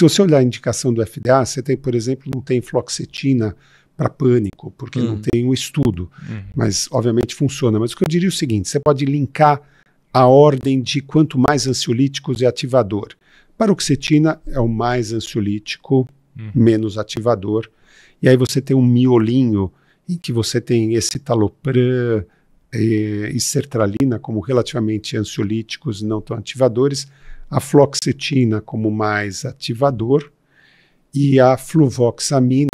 Se você olhar a indicação do FDA, você tem, por exemplo, não tem floxetina para pânico, porque uhum. não tem um estudo. Uhum. Mas, obviamente, funciona. Mas o que eu diria é o seguinte: você pode linkar a ordem de quanto mais ansiolíticos e é ativador. Paroxetina é o mais ansiolítico, uhum. menos ativador. E aí você tem um miolinho em que você tem esse talopram eh, e sertralina como relativamente ansiolíticos não tão ativadores, a floxetina como mais ativador e a fluvoxamina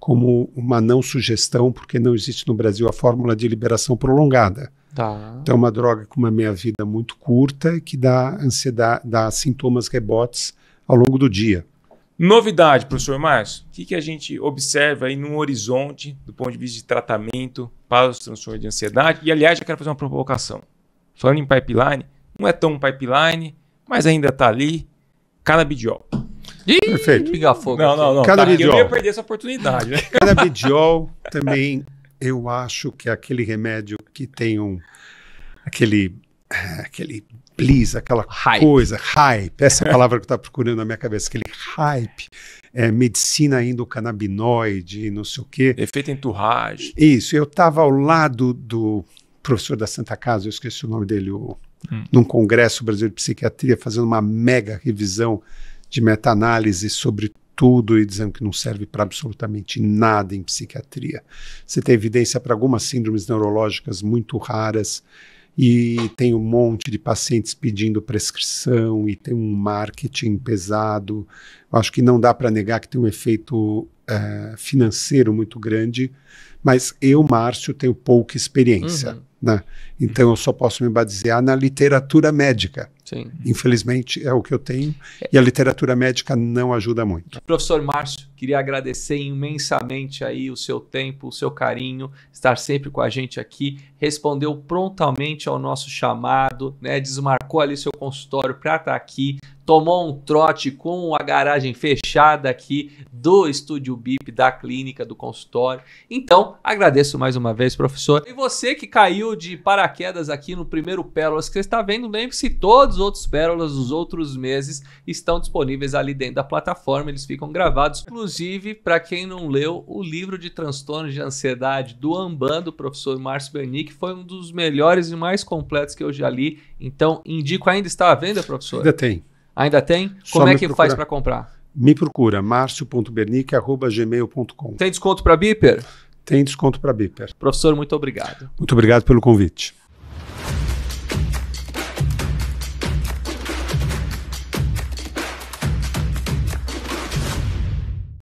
como uma não sugestão, porque não existe no Brasil a fórmula de liberação prolongada. Tá. Então é uma droga com uma meia-vida muito curta que dá ansiedade, dá sintomas rebotes ao longo do dia. Novidade, professor Márcio, o que, que a gente observa aí no horizonte do ponto de vista de tratamento para os transtornos de ansiedade? E aliás, já quero fazer uma provocação. Falando em pipeline, não é tão pipeline, mas ainda está ali, canabidiol. Ih, Perfeito. Pegar fogo. Não, não, não. Canabidiol. Tá, eu ia perder essa oportunidade, né? Canabidiol também, eu acho que é aquele remédio que tem um. aquele. É, aquele please, aquela hype. coisa, hype, essa é a palavra que está procurando na minha cabeça, aquele hype, é, medicina canabinoide, não sei o quê. Efeito enturragem. Isso, eu estava ao lado do professor da Santa Casa, eu esqueci o nome dele, o Hum. num Congresso Brasileiro de Psiquiatria, fazendo uma mega revisão de meta-análise sobre tudo e dizendo que não serve para absolutamente nada em psiquiatria. Você tem evidência para algumas síndromes neurológicas muito raras e tem um monte de pacientes pedindo prescrição e tem um marketing pesado. Eu acho que não dá para negar que tem um efeito eh, financeiro muito grande, mas eu, Márcio, tenho pouca experiência. Uhum. Né? Então eu só posso me basear na literatura médica. Sim. Infelizmente é o que eu tenho é. e a literatura médica não ajuda muito. Professor Márcio, queria agradecer imensamente aí o seu tempo, o seu carinho, estar sempre com a gente aqui, respondeu prontamente ao nosso chamado, né? Desmarcou ali seu consultório para estar tá aqui, tomou um trote com a garagem fechada aqui do Estúdio BIP, da clínica, do consultório. Então, agradeço mais uma vez, professor. E você que caiu de paraquedas aqui no primeiro Pérolas que você está vendo, lembre-se, todos os outros Pérolas dos outros meses estão disponíveis ali dentro da plataforma, eles ficam gravados. Inclusive, para quem não leu, o livro de transtornos de ansiedade do Amban, do professor Márcio Bernick, foi um dos melhores e mais completos que eu já li. Então, indico, ainda está à venda, professor? Ainda tem. Ainda tem? Só Como é que procura... faz para comprar? Me procura, marcio.bernic.gmail.com. Tem desconto para Biper? Tem desconto para Biper. Professor, muito obrigado. Muito obrigado pelo convite.